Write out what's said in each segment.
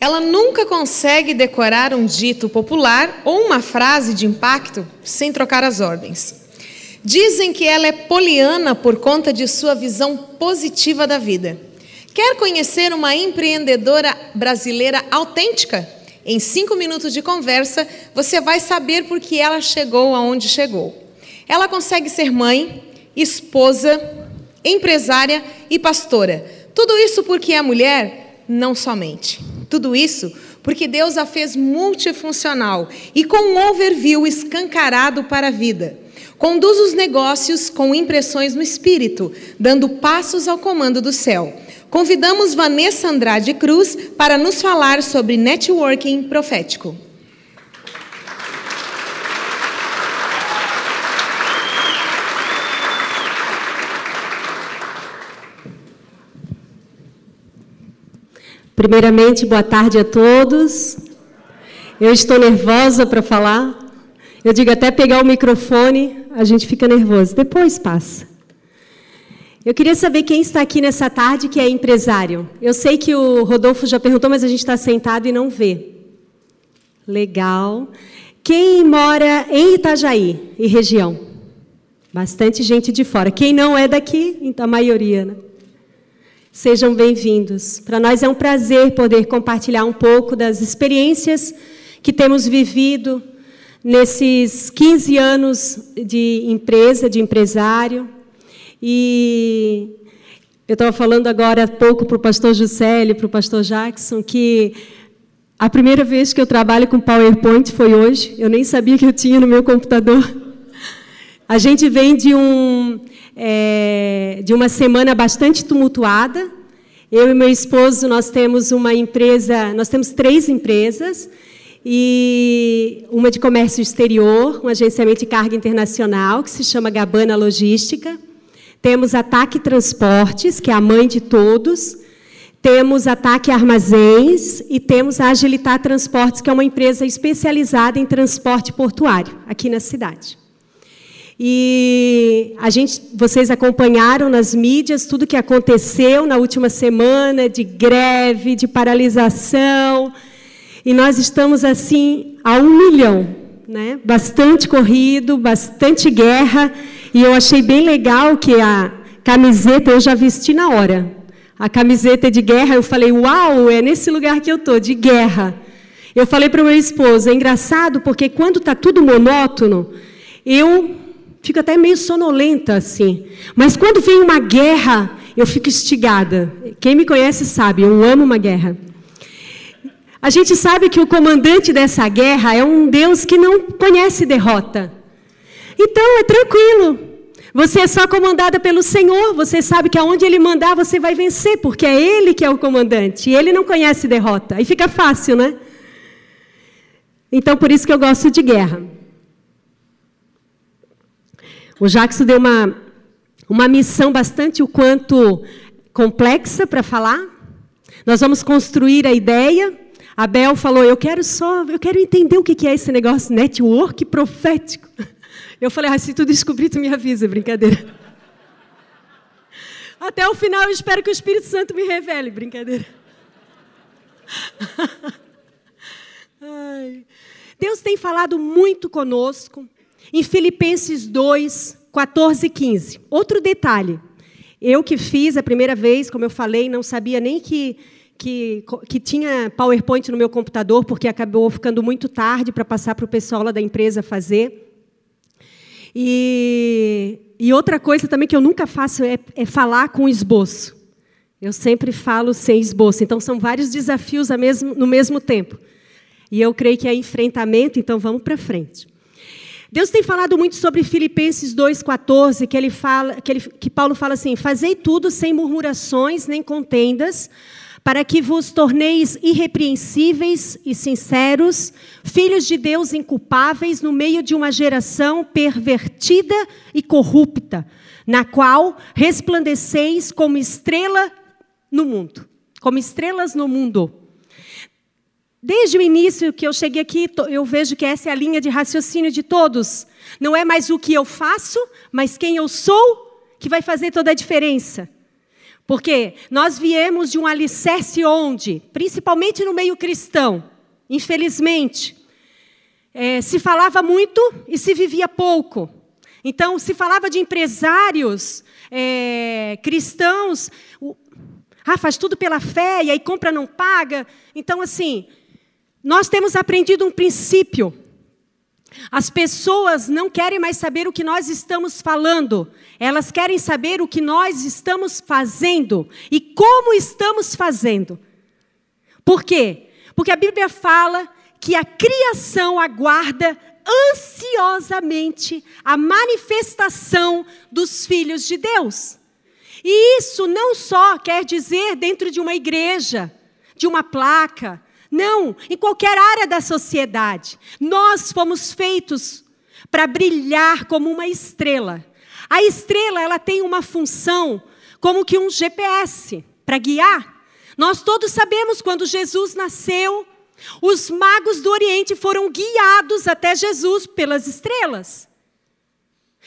Ela nunca consegue decorar um dito popular ou uma frase de impacto sem trocar as ordens. Dizem que ela é poliana por conta de sua visão positiva da vida. Quer conhecer uma empreendedora brasileira autêntica? Em cinco minutos de conversa, você vai saber por que ela chegou aonde chegou. Ela consegue ser mãe, esposa, empresária e pastora. Tudo isso porque é mulher? Não somente. Tudo isso porque Deus a fez multifuncional e com um overview escancarado para a vida. Conduz os negócios com impressões no espírito, dando passos ao comando do céu. Convidamos Vanessa Andrade Cruz para nos falar sobre networking profético. Primeiramente, boa tarde a todos. Eu estou nervosa para falar. Eu digo até pegar o microfone, a gente fica nervoso. Depois passa. Eu queria saber quem está aqui nessa tarde que é empresário. Eu sei que o Rodolfo já perguntou, mas a gente está sentado e não vê. Legal. Quem mora em Itajaí e região? Bastante gente de fora. Quem não é daqui, então, a maioria, né? Sejam bem-vindos. Para nós é um prazer poder compartilhar um pouco das experiências que temos vivido nesses 15 anos de empresa, de empresário. E eu estava falando agora há pouco para o pastor Juscelio, para o pastor Jackson, que a primeira vez que eu trabalho com PowerPoint foi hoje. Eu nem sabia que eu tinha no meu computador. A gente vem de um é, de uma semana bastante tumultuada. Eu e meu esposo nós temos uma empresa, nós temos três empresas e uma de comércio exterior, um agenciamento de carga internacional que se chama Gabana Logística. Temos Ataque Transportes, que é a mãe de todos. Temos Ataque Armazéns e temos a Agilitar Transportes, que é uma empresa especializada em transporte portuário aqui na cidade. E a gente, vocês acompanharam nas mídias tudo que aconteceu na última semana de greve, de paralisação. E nós estamos assim a um milhão, né? Bastante corrido, bastante guerra. E eu achei bem legal que a camiseta eu já vesti na hora. A camiseta de guerra, eu falei, uau, é nesse lugar que eu tô, de guerra. Eu falei para o meu esposo, é engraçado porque quando tá tudo monótono, eu Fico até meio sonolenta assim. Mas quando vem uma guerra, eu fico instigada. Quem me conhece sabe, eu amo uma guerra. A gente sabe que o comandante dessa guerra é um Deus que não conhece derrota. Então é tranquilo. Você é só comandada pelo Senhor, você sabe que aonde Ele mandar você vai vencer, porque é Ele que é o comandante, e Ele não conhece derrota. Aí fica fácil, né? Então por isso que eu gosto de guerra. O Jackson deu uma, uma missão bastante o quanto complexa para falar. Nós vamos construir a ideia. A Bel falou: Eu quero só, eu quero entender o que é esse negócio network profético. Eu falei: ah, Se tu descobrir, tu me avisa, é brincadeira. Até o final, eu espero que o Espírito Santo me revele, brincadeira. Ai. Deus tem falado muito conosco. Em Filipenses 2, 14 e 15. Outro detalhe. Eu que fiz a primeira vez, como eu falei, não sabia nem que, que, que tinha PowerPoint no meu computador, porque acabou ficando muito tarde para passar para o pessoal lá da empresa fazer. E, e, outra coisa também que eu nunca faço é, é falar com esboço. Eu sempre falo sem esboço. Então, são vários desafios mesmo, no mesmo tempo. E eu creio que é enfrentamento, então vamos para frente. Deus tem falado muito sobre Filipenses 2:14, que ele fala, que, ele, que Paulo fala assim: "Fazei tudo sem murmurações nem contendas, para que vos torneis irrepreensíveis e sinceros, filhos de Deus inculpáveis no meio de uma geração pervertida e corrupta, na qual resplandeceis como estrela no mundo, como estrelas no mundo." Desde o início que eu cheguei aqui, eu vejo que essa é a linha de raciocínio de todos. Não é mais o que eu faço, mas quem eu sou que vai fazer toda a diferença. Porque nós viemos de um alicerce onde, principalmente no meio cristão, infelizmente, é, se falava muito e se vivia pouco. Então, se falava de empresários é, cristãos, o, ah, faz tudo pela fé e aí compra não paga. Então, assim, nós temos aprendido um princípio. As pessoas não querem mais saber o que nós estamos falando, elas querem saber o que nós estamos fazendo e como estamos fazendo. Por quê? Porque a Bíblia fala que a criação aguarda ansiosamente a manifestação dos filhos de Deus. E isso não só quer dizer dentro de uma igreja, de uma placa, não, em qualquer área da sociedade. Nós fomos feitos para brilhar como uma estrela. A estrela, ela tem uma função como que um GPS para guiar. Nós todos sabemos quando Jesus nasceu, os magos do Oriente foram guiados até Jesus pelas estrelas.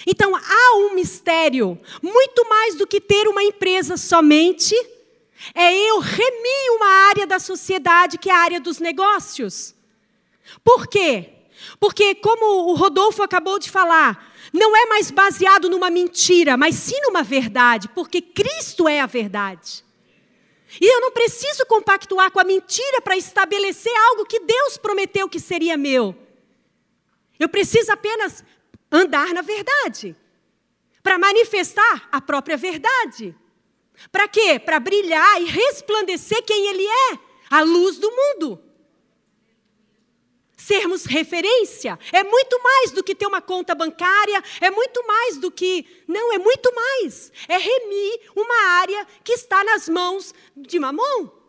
Então há um mistério, muito mais do que ter uma empresa somente é eu remir uma área da sociedade que é a área dos negócios. Por quê? Porque, como o Rodolfo acabou de falar, não é mais baseado numa mentira, mas sim numa verdade, porque Cristo é a verdade. E eu não preciso compactuar com a mentira para estabelecer algo que Deus prometeu que seria meu. Eu preciso apenas andar na verdade para manifestar a própria verdade. Para quê? Para brilhar e resplandecer quem Ele é a luz do mundo. Sermos referência é muito mais do que ter uma conta bancária, é muito mais do que. Não, é muito mais. É remir uma área que está nas mãos de Mamon.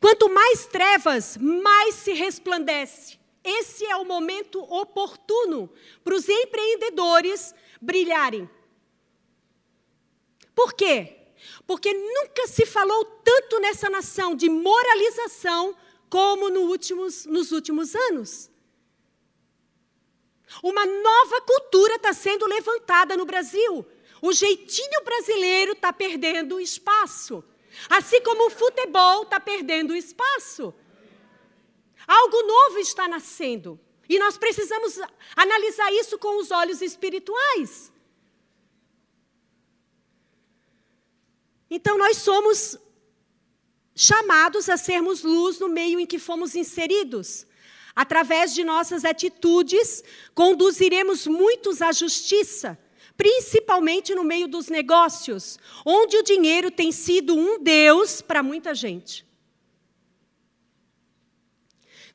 Quanto mais trevas, mais se resplandece. Esse é o momento oportuno para os empreendedores brilharem. Por quê? Porque nunca se falou tanto nessa nação de moralização como no últimos, nos últimos anos. Uma nova cultura está sendo levantada no Brasil. O jeitinho brasileiro está perdendo espaço. Assim como o futebol está perdendo espaço novo está nascendo. E nós precisamos analisar isso com os olhos espirituais. Então, nós somos chamados a sermos luz no meio em que fomos inseridos. Através de nossas atitudes, conduziremos muitos à justiça, principalmente no meio dos negócios, onde o dinheiro tem sido um Deus para muita gente.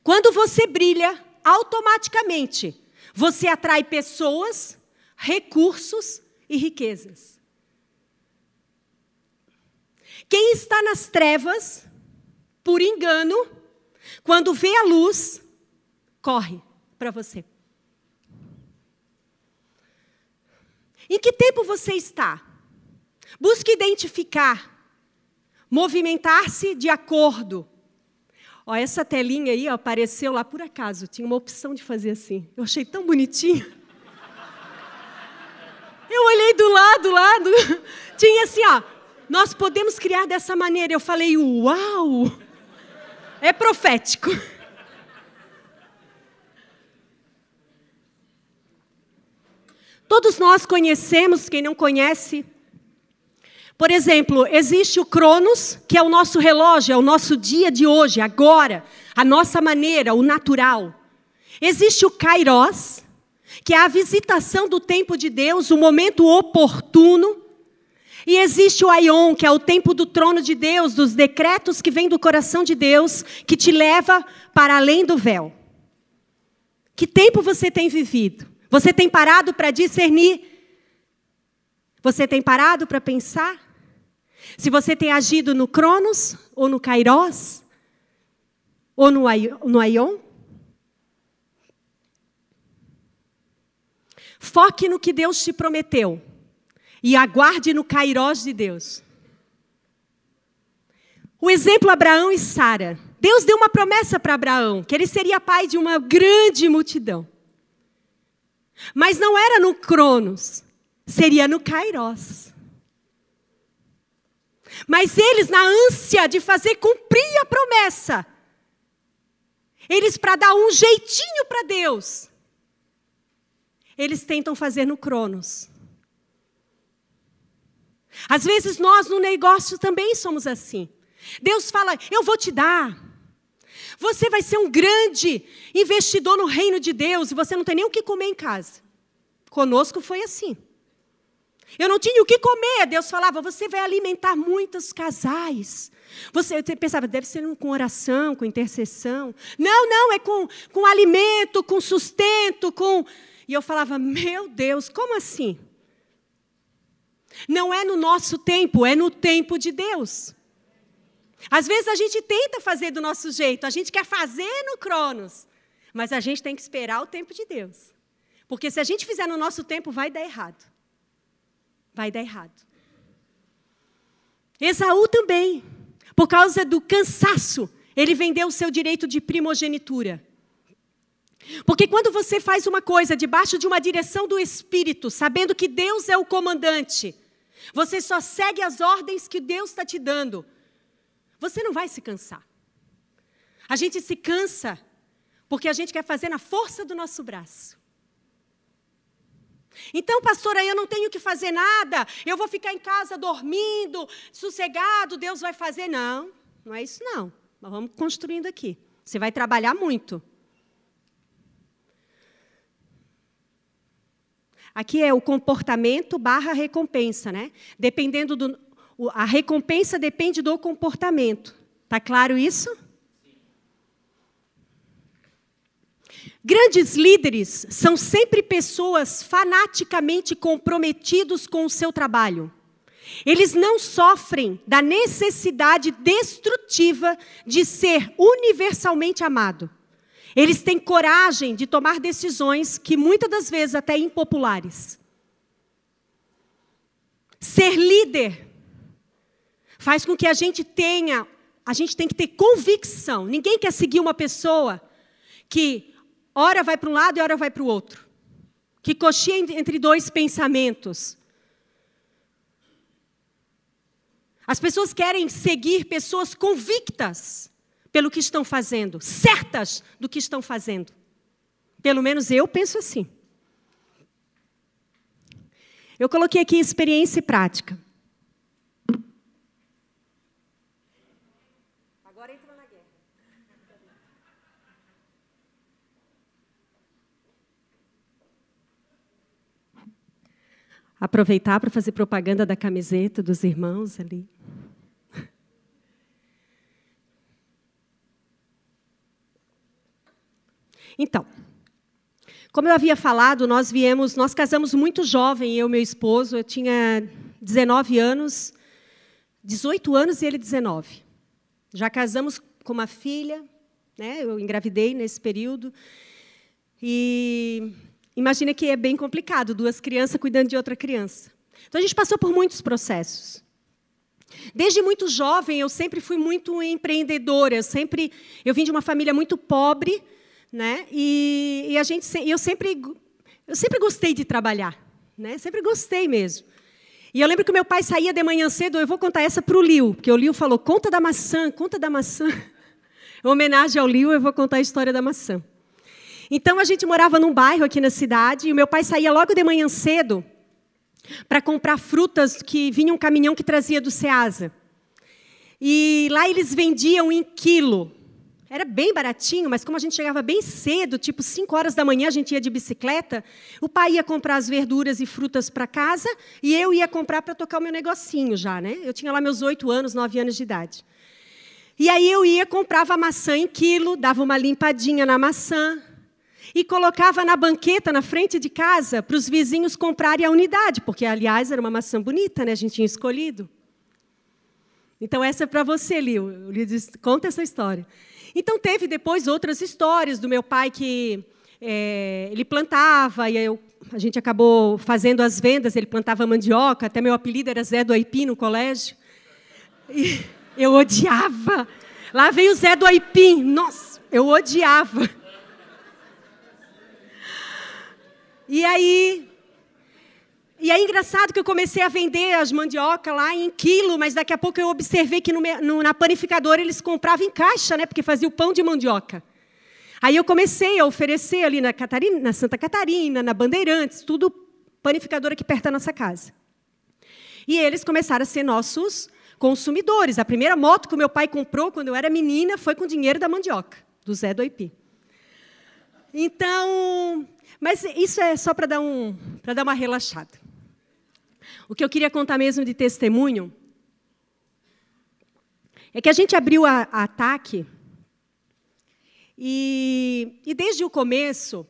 Quando você brilha, automaticamente você atrai pessoas, recursos e riquezas. Quem está nas trevas, por engano, quando vê a luz, corre para você. Em que tempo você está? Busque identificar, movimentar-se de acordo Ó, essa telinha aí ó, apareceu lá por acaso, tinha uma opção de fazer assim. Eu achei tão bonitinho. Eu olhei do lado, lado, tinha assim, ó, nós podemos criar dessa maneira. Eu falei, uau! É profético. Todos nós conhecemos, quem não conhece, por exemplo, existe o Cronos, que é o nosso relógio, é o nosso dia de hoje, agora, a nossa maneira, o natural. Existe o Kairos, que é a visitação do tempo de Deus, o momento oportuno. E existe o Aion, que é o tempo do trono de Deus, dos decretos que vêm do coração de Deus, que te leva para além do véu. Que tempo você tem vivido? Você tem parado para discernir? Você tem parado para pensar? Se você tem agido no Cronos, ou no Kairos, ou no, no Aion. Foque no que Deus te prometeu e aguarde no Kairos de Deus. O exemplo Abraão e Sara. Deus deu uma promessa para Abraão, que ele seria pai de uma grande multidão. Mas não era no Cronos, seria no Kairos. Mas eles, na ânsia de fazer cumprir a promessa, eles, para dar um jeitinho para Deus, eles tentam fazer no Cronos. Às vezes nós no negócio também somos assim. Deus fala: Eu vou te dar. Você vai ser um grande investidor no reino de Deus e você não tem nem o que comer em casa. Conosco foi assim. Eu não tinha o que comer. Deus falava: você vai alimentar muitos casais. Você pensava, deve ser com oração, com intercessão. Não, não, é com, com alimento, com sustento, com. E eu falava, meu Deus, como assim? Não é no nosso tempo, é no tempo de Deus. Às vezes a gente tenta fazer do nosso jeito, a gente quer fazer no Cronos, mas a gente tem que esperar o tempo de Deus. Porque se a gente fizer no nosso tempo, vai dar errado vai dar errado. Esaú também, por causa do cansaço, ele vendeu o seu direito de primogenitura. Porque quando você faz uma coisa debaixo de uma direção do Espírito, sabendo que Deus é o comandante, você só segue as ordens que Deus está te dando. Você não vai se cansar. A gente se cansa porque a gente quer fazer na força do nosso braço. Então, pastora, eu não tenho que fazer nada, eu vou ficar em casa dormindo, sossegado, Deus vai fazer. Não, não é isso não. Mas vamos construindo aqui. Você vai trabalhar muito. Aqui é o comportamento barra recompensa, né? Dependendo do. A recompensa depende do comportamento. Tá claro isso? Grandes líderes são sempre pessoas fanaticamente comprometidos com o seu trabalho. Eles não sofrem da necessidade destrutiva de ser universalmente amado. Eles têm coragem de tomar decisões que muitas das vezes até impopulares. Ser líder faz com que a gente tenha, a gente tem que ter convicção. Ninguém quer seguir uma pessoa que Ora vai para um lado e ora vai para o outro. Que coxia entre dois pensamentos. As pessoas querem seguir pessoas convictas pelo que estão fazendo, certas do que estão fazendo. Pelo menos eu penso assim. Eu coloquei aqui experiência e prática. aproveitar para fazer propaganda da camiseta dos irmãos ali. Então, como eu havia falado, nós viemos, nós casamos muito jovem, eu e meu esposo, eu tinha 19 anos, 18 anos e ele 19. Já casamos com uma filha, né? Eu engravidei nesse período. E Imagina que é bem complicado, duas crianças cuidando de outra criança. Então a gente passou por muitos processos. Desde muito jovem eu sempre fui muito empreendedora, eu sempre eu vim de uma família muito pobre, né? E, e a gente eu sempre eu sempre gostei de trabalhar, né? Sempre gostei mesmo. E eu lembro que meu pai saía de manhã cedo, eu vou contar essa para o Liu, porque o Liu falou: "Conta da maçã, conta da maçã". Em homenagem ao Liu, eu vou contar a história da maçã. Então a gente morava num bairro aqui na cidade e o meu pai saía logo de manhã cedo para comprar frutas que vinha um caminhão que trazia do Ceasa. E lá eles vendiam em quilo. Era bem baratinho, mas como a gente chegava bem cedo, tipo 5 horas da manhã, a gente ia de bicicleta, o pai ia comprar as verduras e frutas para casa e eu ia comprar para tocar o meu negocinho já, né? Eu tinha lá meus 8 anos, 9 anos de idade. E aí eu ia, comprava maçã em quilo, dava uma limpadinha na maçã, e colocava na banqueta na frente de casa para os vizinhos comprarem a unidade, porque, aliás, era uma maçã bonita, né? a gente tinha escolhido. Então, essa é para você, Lio. diz, conta essa história. Então, teve depois outras histórias do meu pai que é, ele plantava, e eu, a gente acabou fazendo as vendas, ele plantava mandioca, até meu apelido era Zé do Aipim no colégio. E eu odiava. Lá veio o Zé do Aipim, nossa, eu odiava. E aí, e é engraçado que eu comecei a vender as mandioca lá em quilo, mas daqui a pouco eu observei que no, no, na panificadora eles compravam em caixa, né? Porque fazia o pão de mandioca. Aí eu comecei a oferecer ali na, Catarina, na Santa Catarina, na Bandeirantes, tudo panificadora aqui perto da nossa casa. E eles começaram a ser nossos consumidores. A primeira moto que meu pai comprou quando eu era menina foi com dinheiro da mandioca, do Zé do IP. Então, mas isso é só para dar, um, dar uma relaxada. O que eu queria contar mesmo de testemunho é que a gente abriu a, a ataque e, e desde o começo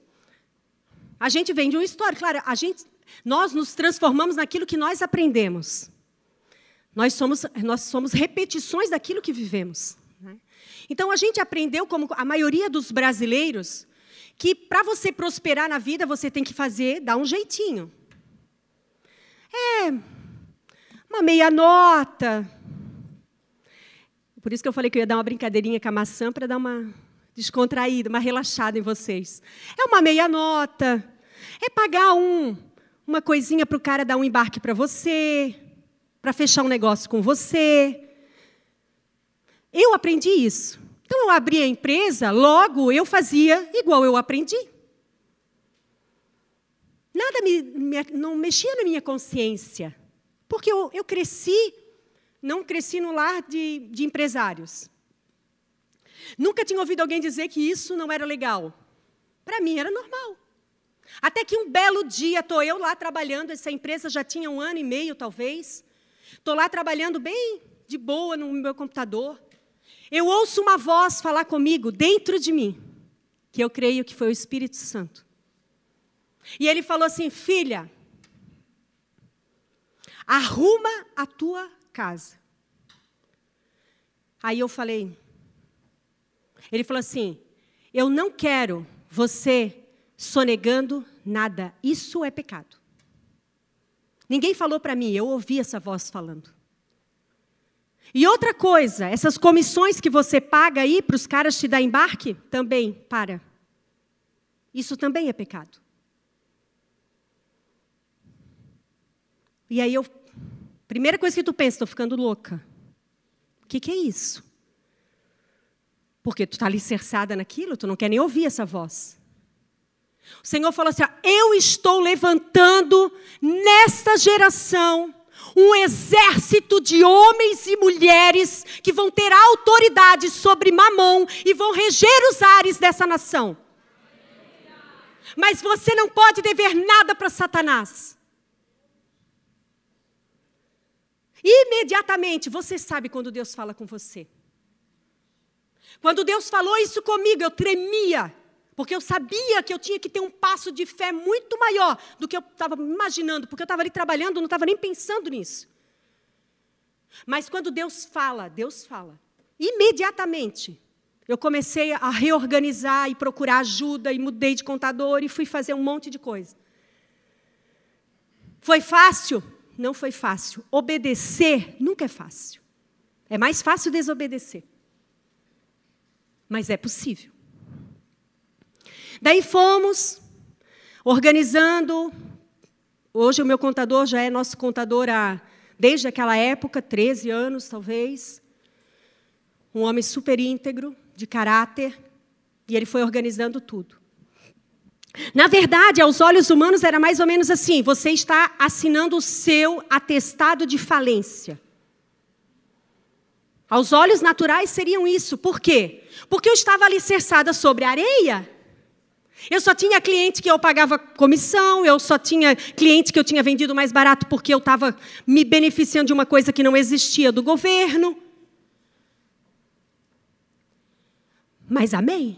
a gente vem de uma história. Claro, a gente, nós nos transformamos naquilo que nós aprendemos. Nós somos, nós somos repetições daquilo que vivemos. Né? Então, a gente aprendeu, como a maioria dos brasileiros, que para você prosperar na vida, você tem que fazer, dar um jeitinho. É uma meia nota. Por isso que eu falei que eu ia dar uma brincadeirinha com a maçã para dar uma descontraída, uma relaxada em vocês. É uma meia nota. É pagar um, uma coisinha para o cara dar um embarque para você, para fechar um negócio com você. Eu aprendi isso. Então eu abri a empresa, logo eu fazia igual eu aprendi. Nada me, me, não mexia na minha consciência, porque eu, eu cresci, não cresci no lar de, de empresários. Nunca tinha ouvido alguém dizer que isso não era legal. Para mim era normal. Até que um belo dia estou eu lá trabalhando, essa empresa já tinha um ano e meio, talvez. Estou lá trabalhando bem de boa no meu computador. Eu ouço uma voz falar comigo dentro de mim, que eu creio que foi o Espírito Santo. E ele falou assim: Filha, arruma a tua casa. Aí eu falei. Ele falou assim: Eu não quero você sonegando nada. Isso é pecado. Ninguém falou para mim, eu ouvi essa voz falando. E outra coisa, essas comissões que você paga aí para os caras te dar embarque, também para. Isso também é pecado. E aí eu. Primeira coisa que tu pensa, estou ficando louca. O que, que é isso? Porque tu está alicerçada naquilo, tu não quer nem ouvir essa voz. O Senhor falou assim: ó, Eu estou levantando nesta geração um exército de homens e mulheres que vão ter autoridade sobre mamão e vão reger os ares dessa nação. Mas você não pode dever nada para Satanás. Imediatamente você sabe quando Deus fala com você. Quando Deus falou isso comigo, eu tremia. Porque eu sabia que eu tinha que ter um passo de fé muito maior do que eu estava imaginando, porque eu estava ali trabalhando, não estava nem pensando nisso. Mas quando Deus fala, Deus fala. Imediatamente, eu comecei a reorganizar e procurar ajuda, e mudei de contador e fui fazer um monte de coisa. Foi fácil? Não foi fácil. Obedecer nunca é fácil. É mais fácil desobedecer. Mas é possível. Daí fomos organizando. Hoje o meu contador já é nosso contador há, desde aquela época, 13 anos talvez. Um homem super íntegro, de caráter, e ele foi organizando tudo. Na verdade, aos olhos humanos era mais ou menos assim: você está assinando o seu atestado de falência. Aos olhos naturais seriam isso. Por quê? Porque eu estava alicerçada sobre areia eu só tinha cliente que eu pagava comissão, eu só tinha cliente que eu tinha vendido mais barato porque eu estava me beneficiando de uma coisa que não existia do governo. Mas amém.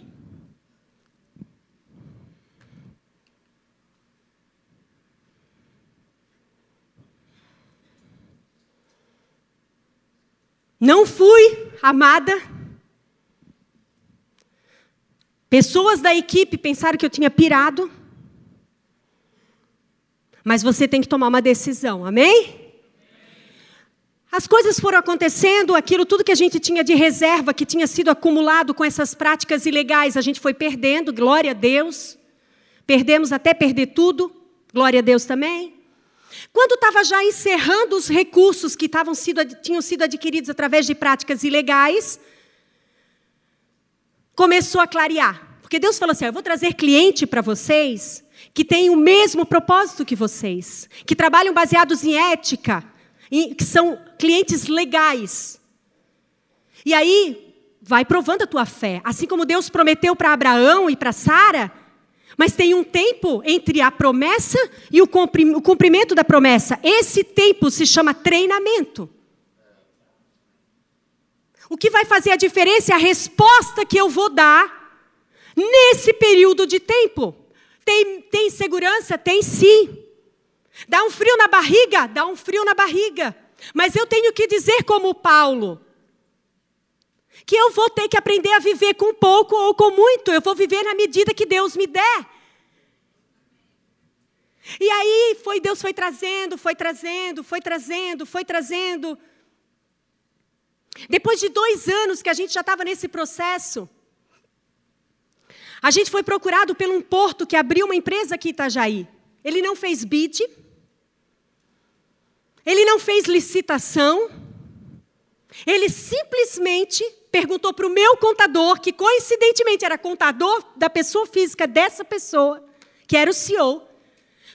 Não fui amada Pessoas da equipe pensaram que eu tinha pirado. Mas você tem que tomar uma decisão, amém? As coisas foram acontecendo, aquilo tudo que a gente tinha de reserva, que tinha sido acumulado com essas práticas ilegais, a gente foi perdendo, glória a Deus. Perdemos até perder tudo, glória a Deus também. Quando estava já encerrando os recursos que sido, tinham sido adquiridos através de práticas ilegais, começou a clarear. Porque Deus falou assim: ah, eu vou trazer cliente para vocês que tem o mesmo propósito que vocês, que trabalham baseados em ética, que são clientes legais. E aí vai provando a tua fé, assim como Deus prometeu para Abraão e para Sara, mas tem um tempo entre a promessa e o cumprimento da promessa. Esse tempo se chama treinamento. O que vai fazer a diferença é a resposta que eu vou dar nesse período de tempo. Tem, tem segurança? Tem sim. Dá um frio na barriga? Dá um frio na barriga. Mas eu tenho que dizer, como Paulo, que eu vou ter que aprender a viver com pouco ou com muito. Eu vou viver na medida que Deus me der. E aí foi Deus foi trazendo, foi trazendo, foi trazendo, foi trazendo. Depois de dois anos que a gente já estava nesse processo, a gente foi procurado por um porto que abriu uma empresa aqui em Itajaí. Ele não fez bid, ele não fez licitação, ele simplesmente perguntou para o meu contador, que coincidentemente era contador da pessoa física dessa pessoa, que era o CEO,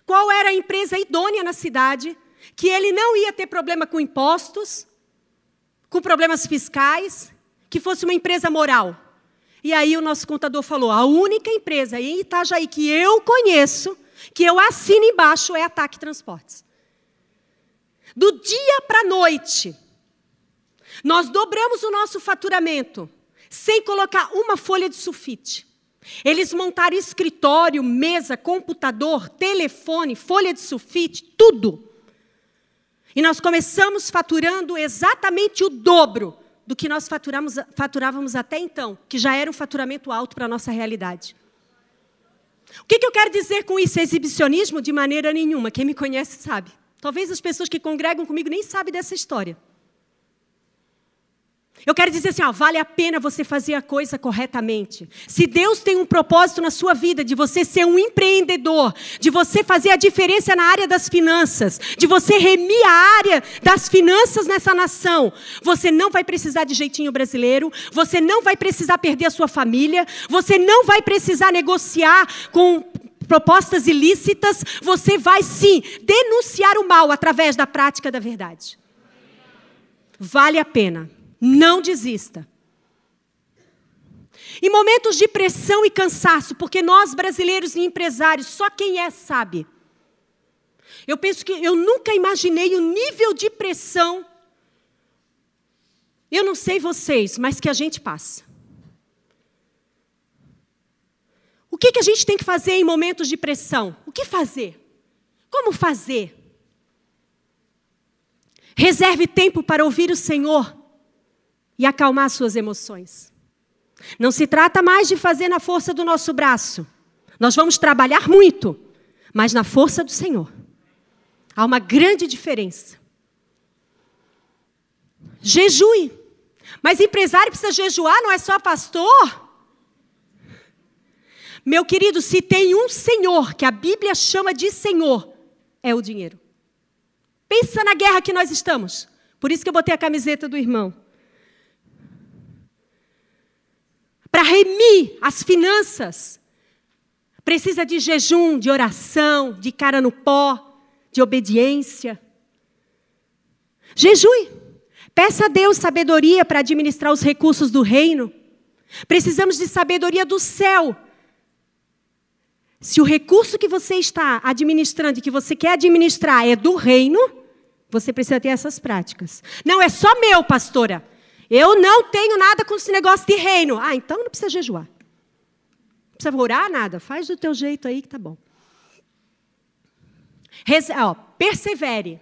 qual era a empresa idônea na cidade, que ele não ia ter problema com impostos, com problemas fiscais, que fosse uma empresa moral. E aí o nosso contador falou: a única empresa em Itajaí que eu conheço, que eu assino embaixo, é ataque Transportes. Do dia para a noite, nós dobramos o nosso faturamento, sem colocar uma folha de sulfite. Eles montaram escritório, mesa, computador, telefone, folha de sulfite, tudo. E nós começamos faturando exatamente o dobro do que nós faturávamos até então, que já era um faturamento alto para a nossa realidade. O que, que eu quero dizer com isso? Exibicionismo? De maneira nenhuma. Quem me conhece sabe. Talvez as pessoas que congregam comigo nem sabem dessa história. Eu quero dizer assim, ó, vale a pena você fazer a coisa corretamente. Se Deus tem um propósito na sua vida de você ser um empreendedor, de você fazer a diferença na área das finanças, de você remir a área das finanças nessa nação, você não vai precisar de jeitinho brasileiro, você não vai precisar perder a sua família, você não vai precisar negociar com propostas ilícitas, você vai sim denunciar o mal através da prática da verdade. Vale a pena. Não desista. Em momentos de pressão e cansaço, porque nós brasileiros e empresários, só quem é sabe. Eu penso que eu nunca imaginei o nível de pressão. Eu não sei vocês, mas que a gente passa. O que, que a gente tem que fazer em momentos de pressão? O que fazer? Como fazer? Reserve tempo para ouvir o Senhor e acalmar suas emoções. Não se trata mais de fazer na força do nosso braço. Nós vamos trabalhar muito, mas na força do Senhor. Há uma grande diferença. Jejue. Mas empresário precisa jejuar, não é só pastor? Meu querido, se tem um Senhor que a Bíblia chama de Senhor, é o dinheiro. Pensa na guerra que nós estamos. Por isso que eu botei a camiseta do irmão. para remir as finanças. Precisa de jejum, de oração, de cara no pó, de obediência. Jejue. Peça a Deus sabedoria para administrar os recursos do reino. Precisamos de sabedoria do céu. Se o recurso que você está administrando e que você quer administrar é do reino, você precisa ter essas práticas. Não é só meu, pastora. Eu não tenho nada com esse negócio de reino. Ah, então não precisa jejuar. Não precisa orar nada. Faz do teu jeito aí que tá bom. Reze... Ó, persevere.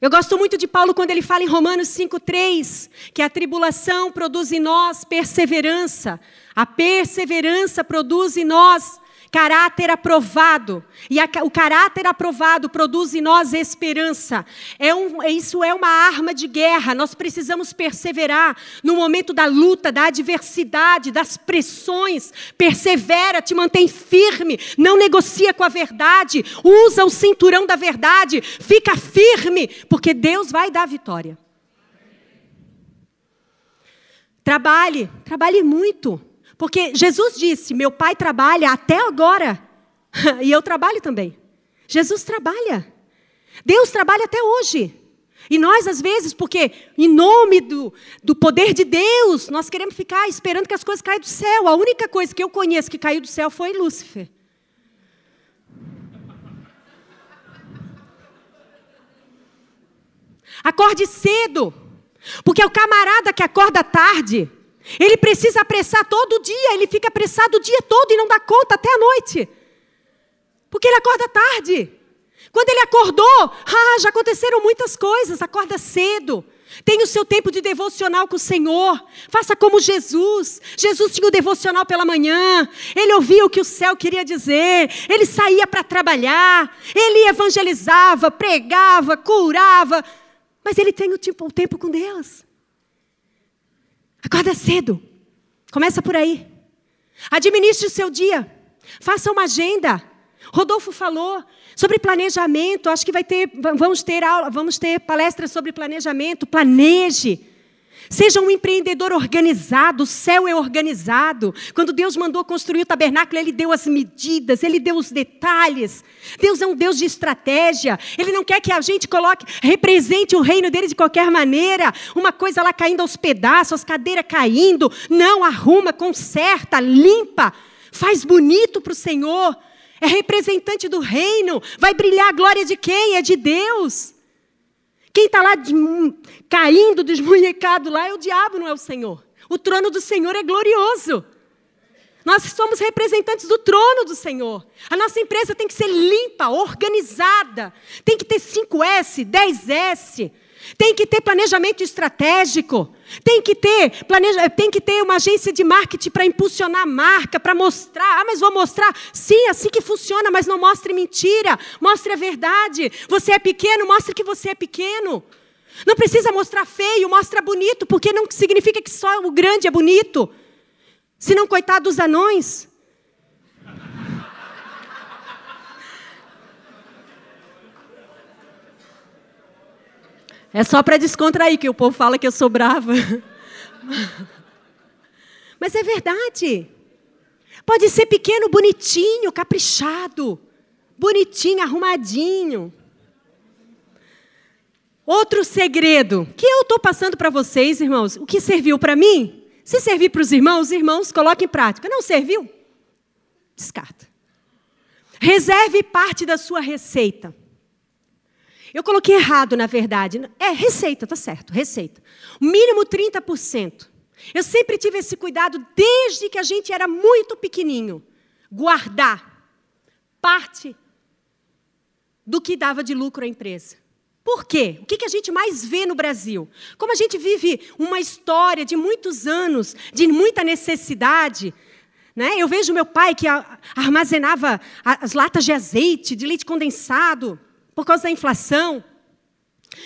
Eu gosto muito de Paulo quando ele fala em Romanos 5,3 que a tribulação produz em nós perseverança, a perseverança produz em nós Caráter aprovado. E a, o caráter aprovado produz em nós esperança. É um, é, isso é uma arma de guerra. Nós precisamos perseverar no momento da luta, da adversidade, das pressões. Persevera, te mantém firme. Não negocia com a verdade. Usa o cinturão da verdade. Fica firme, porque Deus vai dar a vitória. Trabalhe, trabalhe muito. Porque Jesus disse: Meu pai trabalha até agora, e eu trabalho também. Jesus trabalha. Deus trabalha até hoje. E nós, às vezes, porque em nome do, do poder de Deus, nós queremos ficar esperando que as coisas caiam do céu. A única coisa que eu conheço que caiu do céu foi Lúcifer. Acorde cedo, porque é o camarada que acorda tarde ele precisa apressar todo dia, ele fica apressado o dia todo e não dá conta até a noite. Porque ele acorda tarde. Quando ele acordou, ah, já aconteceram muitas coisas, acorda cedo. Tenha o seu tempo de devocional com o Senhor. Faça como Jesus. Jesus tinha o devocional pela manhã. Ele ouvia o que o céu queria dizer. Ele saía para trabalhar. Ele evangelizava, pregava, curava. Mas ele tem o tempo, o tempo com Deus. Acorda cedo. Começa por aí. Administre o seu dia. Faça uma agenda. Rodolfo falou sobre planejamento. Acho que vai ter, vamos ter aula, vamos ter palestra sobre planejamento. Planeje. Seja um empreendedor organizado, o céu é organizado. Quando Deus mandou construir o tabernáculo, Ele deu as medidas, Ele deu os detalhes. Deus é um Deus de estratégia. Ele não quer que a gente coloque, represente o reino dele de qualquer maneira. Uma coisa lá caindo aos pedaços, as cadeiras caindo. Não, arruma, conserta, limpa, faz bonito para o Senhor. É representante do reino. Vai brilhar a glória de quem? É de Deus. Quem está lá de, caindo, desmunhecado lá é o diabo, não é o Senhor. O trono do Senhor é glorioso. Nós somos representantes do trono do Senhor. A nossa empresa tem que ser limpa, organizada. Tem que ter 5S, 10S. Tem que ter planejamento estratégico. Tem que ter, planeja, tem que ter uma agência de marketing para impulsionar a marca, para mostrar. Ah, mas vou mostrar. Sim, é assim que funciona, mas não mostre mentira. Mostre a verdade. Você é pequeno, mostre que você é pequeno. Não precisa mostrar feio, mostra bonito, porque não significa que só o grande é bonito. Senão, coitado dos anões. É só para descontrair, que o povo fala que eu sou brava. Mas é verdade. Pode ser pequeno, bonitinho, caprichado, bonitinho, arrumadinho. Outro segredo que eu estou passando para vocês, irmãos, o que serviu para mim, se servir para os irmãos, irmãos, coloque em prática. Não serviu? Descarta. Reserve parte da sua receita. Eu coloquei errado, na verdade. É receita, tá certo, receita. Mínimo 30%. Eu sempre tive esse cuidado desde que a gente era muito pequenininho. Guardar parte do que dava de lucro à empresa. Por quê? O que a gente mais vê no Brasil? Como a gente vive uma história de muitos anos, de muita necessidade, né? Eu vejo meu pai que armazenava as latas de azeite, de leite condensado por causa da inflação.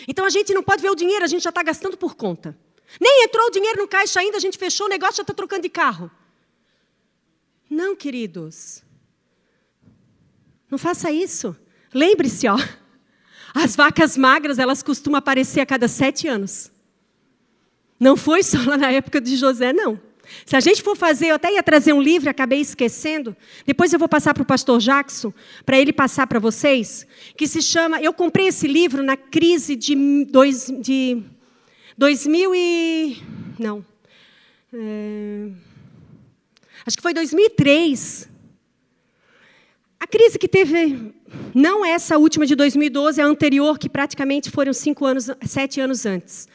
Então a gente não pode ver o dinheiro, a gente já está gastando por conta. Nem entrou o dinheiro no caixa ainda, a gente fechou o negócio, já está trocando de carro. Não, queridos. Não faça isso. Lembre-se, ó. As vacas magras, elas costumam aparecer a cada sete anos. Não foi só lá na época de José, não. Se a gente for fazer, eu até ia trazer um livro, acabei esquecendo. Depois eu vou passar para o pastor Jackson, para ele passar para vocês, que se chama. Eu comprei esse livro na crise de, dois, de 2000 e. Não. É, acho que foi 2003. A crise que teve, não essa última de 2012, a anterior, que praticamente foram cinco anos, sete anos antes.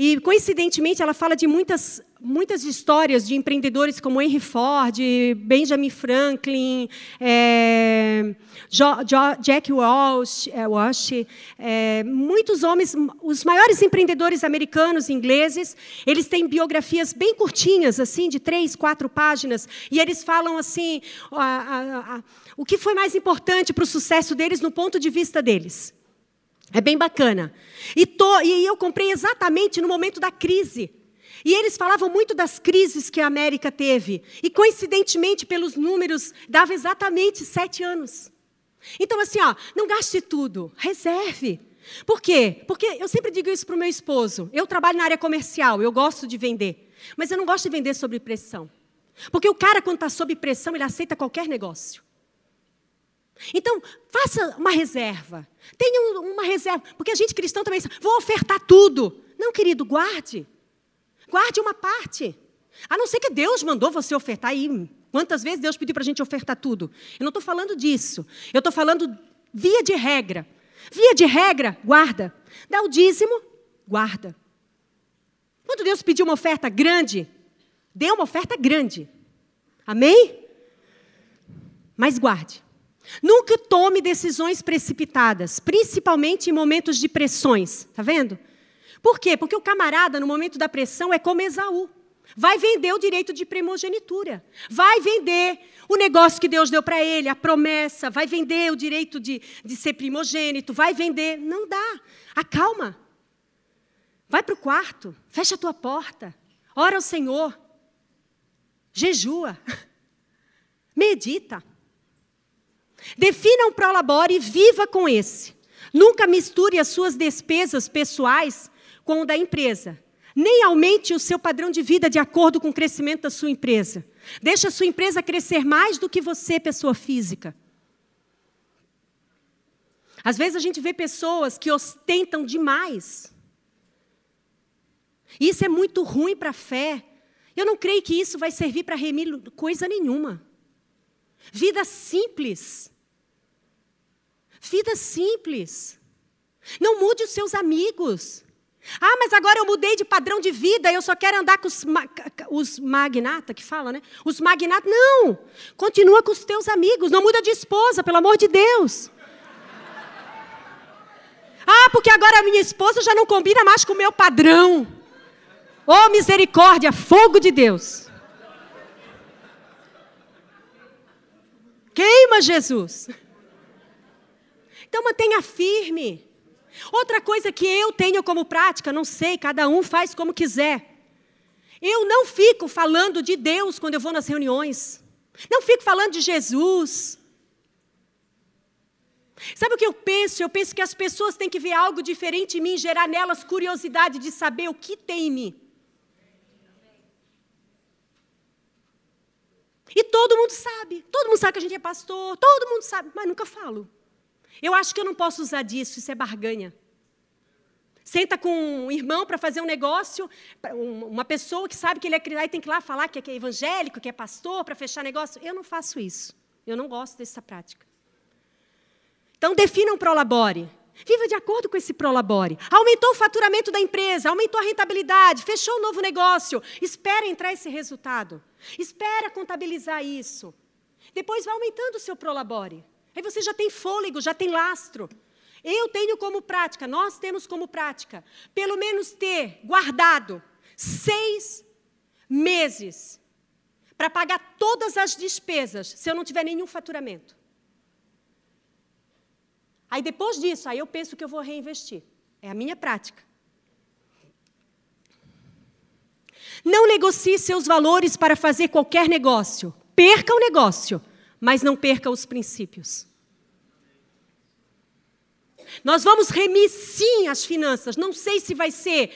E, coincidentemente, ela fala de muitas, muitas histórias de empreendedores como Henry Ford, Benjamin Franklin, é, jo, jo, Jack Walsh, é, Walsh é, muitos homens, os maiores empreendedores americanos e ingleses, eles têm biografias bem curtinhas, assim, de três, quatro páginas, e eles falam assim a, a, a, o que foi mais importante para o sucesso deles no ponto de vista deles. É bem bacana. E, tô, e eu comprei exatamente no momento da crise. E eles falavam muito das crises que a América teve. E, coincidentemente, pelos números, dava exatamente sete anos. Então, assim, ó, não gaste tudo, reserve. Por quê? Porque eu sempre digo isso para o meu esposo. Eu trabalho na área comercial, eu gosto de vender. Mas eu não gosto de vender sob pressão. Porque o cara, quando está sob pressão, ele aceita qualquer negócio. Então, faça uma reserva. Tenha uma reserva. Porque a gente cristão também diz, vou ofertar tudo. Não, querido, guarde. Guarde uma parte. A não ser que Deus mandou você ofertar E Quantas vezes Deus pediu para a gente ofertar tudo? Eu não estou falando disso. Eu estou falando via de regra. Via de regra, guarda. Dá o dízimo, guarda. Quando Deus pediu uma oferta grande, dê uma oferta grande. Amém? Mas guarde. Nunca tome decisões precipitadas, principalmente em momentos de pressões, tá vendo? Por quê? Porque o camarada, no momento da pressão, é como Esaú. Vai vender o direito de primogenitura. Vai vender o negócio que Deus deu para ele, a promessa. Vai vender o direito de, de ser primogênito. Vai vender. Não dá. Acalma. Vai para o quarto. Fecha a tua porta. Ora ao Senhor. Jejua. Medita. Defina um prolabore e viva com esse. Nunca misture as suas despesas pessoais com o da empresa. Nem aumente o seu padrão de vida de acordo com o crescimento da sua empresa. Deixa a sua empresa crescer mais do que você, pessoa física. Às vezes a gente vê pessoas que ostentam demais. Isso é muito ruim para a fé. Eu não creio que isso vai servir para remir coisa nenhuma. Vida simples Vida simples. Não mude os seus amigos. Ah, mas agora eu mudei de padrão de vida, eu só quero andar com os, ma os magnata, que fala, né? Os magnata. Não! Continua com os teus amigos, não muda de esposa, pelo amor de Deus. Ah, porque agora a minha esposa já não combina mais com o meu padrão. Oh, misericórdia, fogo de Deus. Queima, Jesus. Então mantenha firme. Outra coisa que eu tenho como prática, não sei, cada um faz como quiser. Eu não fico falando de Deus quando eu vou nas reuniões. Não fico falando de Jesus. Sabe o que eu penso? Eu penso que as pessoas têm que ver algo diferente em mim, gerar nelas curiosidade de saber o que tem em mim. E todo mundo sabe. Todo mundo sabe que a gente é pastor, todo mundo sabe, mas nunca falo. Eu acho que eu não posso usar disso, isso é barganha. Senta com um irmão para fazer um negócio, uma pessoa que sabe que ele é cristão e tem que ir lá falar que é, é evangélico, que é pastor, para fechar negócio. Eu não faço isso. Eu não gosto dessa prática. Então, defina um prolabore. Viva de acordo com esse prolabore. Aumentou o faturamento da empresa, aumentou a rentabilidade, fechou um novo negócio. Espera entrar esse resultado. Espera contabilizar isso. Depois vai aumentando o seu prolabore. Aí você já tem fôlego, já tem lastro. Eu tenho como prática, nós temos como prática, pelo menos ter guardado seis meses para pagar todas as despesas, se eu não tiver nenhum faturamento. Aí depois disso, aí eu penso que eu vou reinvestir. É a minha prática. Não negocie seus valores para fazer qualquer negócio. Perca o negócio, mas não perca os princípios. Nós vamos remir sim as finanças. Não sei se vai ser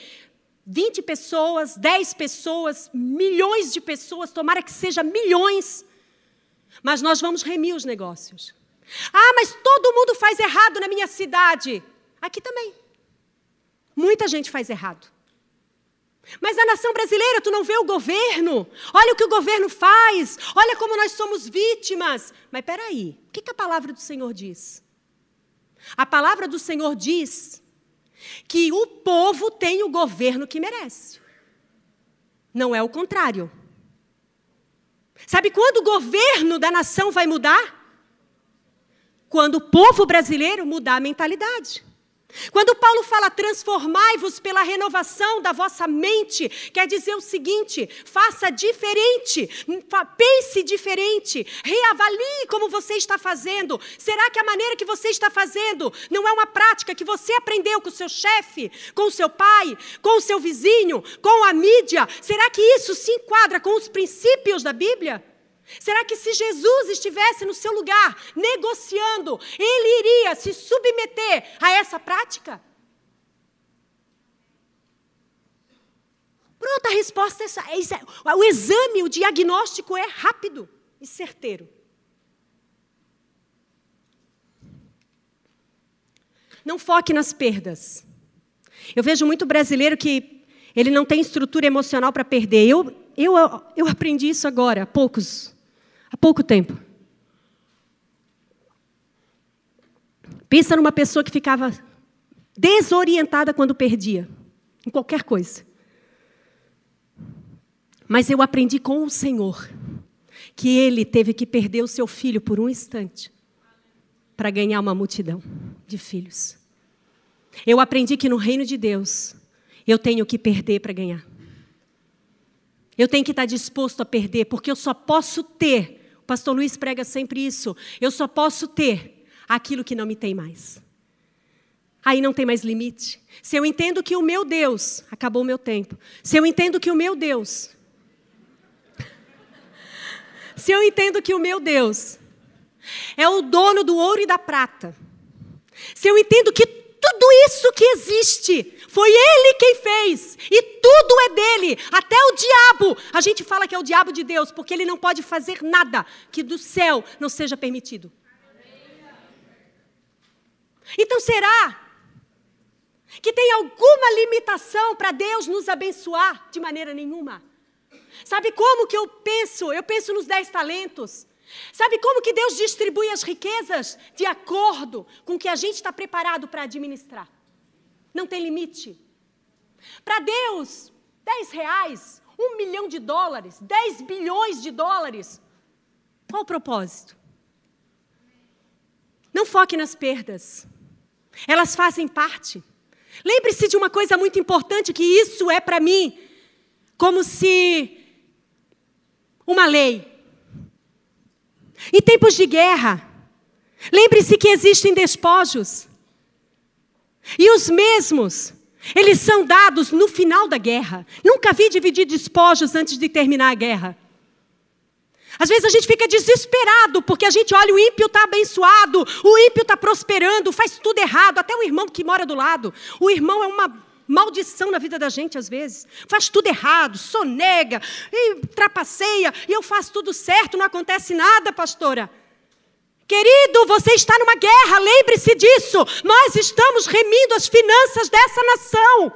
20 pessoas, 10 pessoas, milhões de pessoas, tomara que seja milhões. Mas nós vamos remir os negócios. Ah, mas todo mundo faz errado na minha cidade. Aqui também. Muita gente faz errado. Mas na nação brasileira, tu não vê o governo? Olha o que o governo faz, olha como nós somos vítimas. Mas peraí, o que, que a palavra do Senhor diz? A palavra do Senhor diz que o povo tem o governo que merece. Não é o contrário. Sabe quando o governo da nação vai mudar? Quando o povo brasileiro mudar a mentalidade. Quando Paulo fala transformai-vos pela renovação da vossa mente, quer dizer o seguinte: faça diferente, pense diferente, reavalie como você está fazendo. Será que a maneira que você está fazendo não é uma prática que você aprendeu com o seu chefe, com o seu pai, com o seu vizinho, com a mídia? Será que isso se enquadra com os princípios da Bíblia? Será que se Jesus estivesse no seu lugar, negociando, ele iria se submeter a essa prática? Pronto, a resposta é, essa. o exame, o diagnóstico é rápido e certeiro. Não foque nas perdas. Eu vejo muito brasileiro que ele não tem estrutura emocional para perder. Eu, eu, eu aprendi isso agora, há poucos pouco tempo. Pensa numa pessoa que ficava desorientada quando perdia, em qualquer coisa. Mas eu aprendi com o Senhor que ele teve que perder o seu filho por um instante para ganhar uma multidão de filhos. Eu aprendi que no reino de Deus eu tenho que perder para ganhar. Eu tenho que estar disposto a perder, porque eu só posso ter Pastor Luiz prega sempre isso. Eu só posso ter aquilo que não me tem mais. Aí não tem mais limite. Se eu entendo que o meu Deus, acabou o meu tempo. Se eu entendo que o meu Deus. se eu entendo que o meu Deus é o dono do ouro e da prata. Se eu entendo que tudo isso que existe, foi ele quem fez, e tudo é dele, até o diabo. A gente fala que é o diabo de Deus, porque ele não pode fazer nada que do céu não seja permitido. Então será que tem alguma limitação para Deus nos abençoar de maneira nenhuma? Sabe como que eu penso? Eu penso nos dez talentos. Sabe como que Deus distribui as riquezas? De acordo com o que a gente está preparado para administrar. Não tem limite. Para Deus, 10 reais, um milhão de dólares, 10 bilhões de dólares. Qual o propósito? Não foque nas perdas. Elas fazem parte. Lembre-se de uma coisa muito importante que isso é para mim como se uma lei. E tempos de guerra, lembre-se que existem despojos. E os mesmos, eles são dados no final da guerra. Nunca vi dividir despojos antes de terminar a guerra. Às vezes a gente fica desesperado porque a gente olha o ímpio está abençoado, o ímpio está prosperando, faz tudo errado, até o irmão que mora do lado. O irmão é uma maldição na vida da gente às vezes. Faz tudo errado, sonega, e trapaceia, e eu faço tudo certo, não acontece nada, pastora. Querido, você está numa guerra, lembre-se disso. Nós estamos remindo as finanças dessa nação.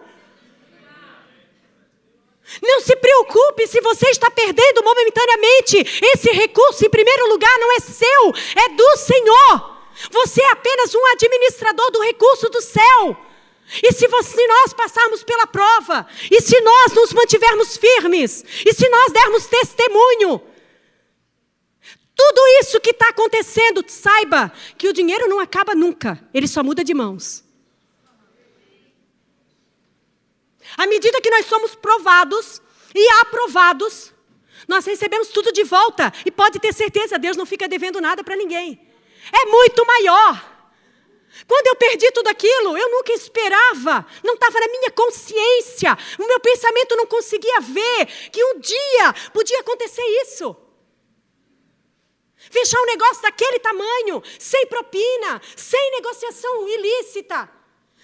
Não se preocupe se você está perdendo momentaneamente. Esse recurso, em primeiro lugar, não é seu, é do Senhor. Você é apenas um administrador do recurso do céu. E se, você, se, nós passarmos pela prova, e se nós nos mantivermos firmes, e se nós dermos testemunho, tudo isso que está acontecendo, saiba que o dinheiro não acaba nunca, ele só muda de mãos. À medida que nós somos provados e aprovados, nós recebemos tudo de volta, e pode ter certeza, Deus não fica devendo nada para ninguém. É muito maior. Quando eu perdi tudo aquilo, eu nunca esperava, não estava na minha consciência, o meu pensamento não conseguia ver que um dia podia acontecer isso. Fechar um negócio daquele tamanho, sem propina, sem negociação ilícita,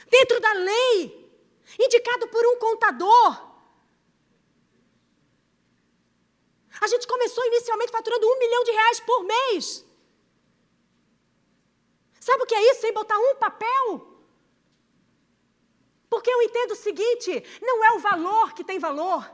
dentro da lei, indicado por um contador. A gente começou inicialmente faturando um milhão de reais por mês. Sabe o que é isso? Sem botar um papel? Porque eu entendo o seguinte: não é o valor que tem valor.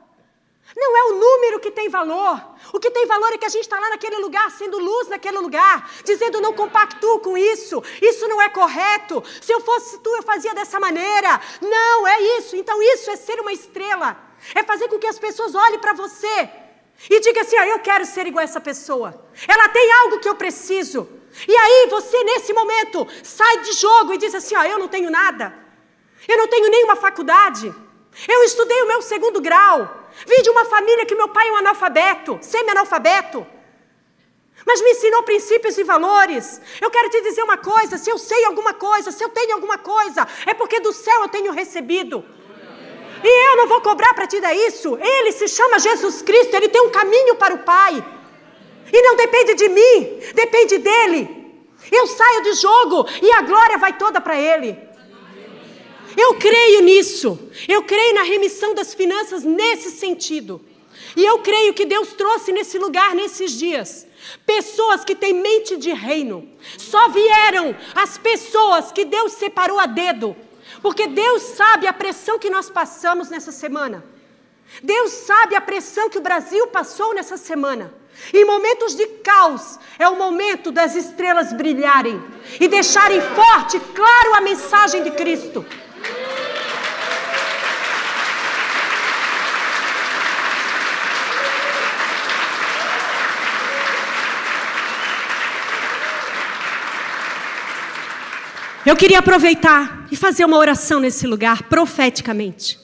Não é o número que tem valor. O que tem valor é que a gente está lá naquele lugar, sendo luz naquele lugar, dizendo não compactuo com isso, isso não é correto. Se eu fosse tu, eu fazia dessa maneira. Não, é isso. Então, isso é ser uma estrela. É fazer com que as pessoas olhem para você e diga assim: ah, eu quero ser igual a essa pessoa. Ela tem algo que eu preciso. E aí você, nesse momento, sai de jogo e diz assim: ah, eu não tenho nada. Eu não tenho nenhuma faculdade. Eu estudei o meu segundo grau. Vim de uma família que meu pai é um analfabeto, semi-analfabeto. Mas me ensinou princípios e valores. Eu quero te dizer uma coisa: se eu sei alguma coisa, se eu tenho alguma coisa, é porque do céu eu tenho recebido. E eu não vou cobrar para ti isso. Ele se chama Jesus Cristo, ele tem um caminho para o Pai. E não depende de mim, depende dele. Eu saio de jogo e a glória vai toda para ele. Eu creio nisso. Eu creio na remissão das finanças nesse sentido. E eu creio que Deus trouxe nesse lugar nesses dias pessoas que têm mente de reino. Só vieram as pessoas que Deus separou a dedo porque Deus sabe a pressão que nós passamos nessa semana. Deus sabe a pressão que o Brasil passou nessa semana. Em momentos de caos, é o momento das estrelas brilharem e deixarem forte, claro, a mensagem de Cristo. Eu queria aproveitar e fazer uma oração nesse lugar, profeticamente.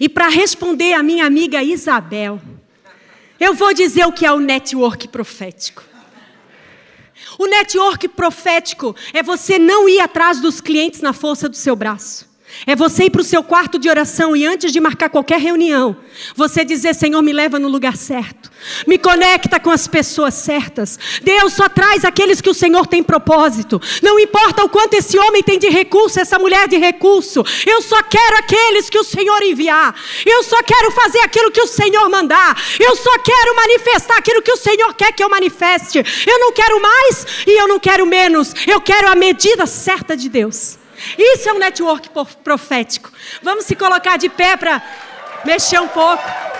E para responder a minha amiga Isabel, eu vou dizer o que é o network profético. O network profético é você não ir atrás dos clientes na força do seu braço. É você ir para o seu quarto de oração e antes de marcar qualquer reunião, você dizer: Senhor, me leva no lugar certo, me conecta com as pessoas certas. Deus só traz aqueles que o Senhor tem propósito. Não importa o quanto esse homem tem de recurso, essa mulher de recurso, eu só quero aqueles que o Senhor enviar. Eu só quero fazer aquilo que o Senhor mandar. Eu só quero manifestar aquilo que o Senhor quer que eu manifeste. Eu não quero mais e eu não quero menos. Eu quero a medida certa de Deus. Isso é um network profético. Vamos se colocar de pé para mexer um pouco.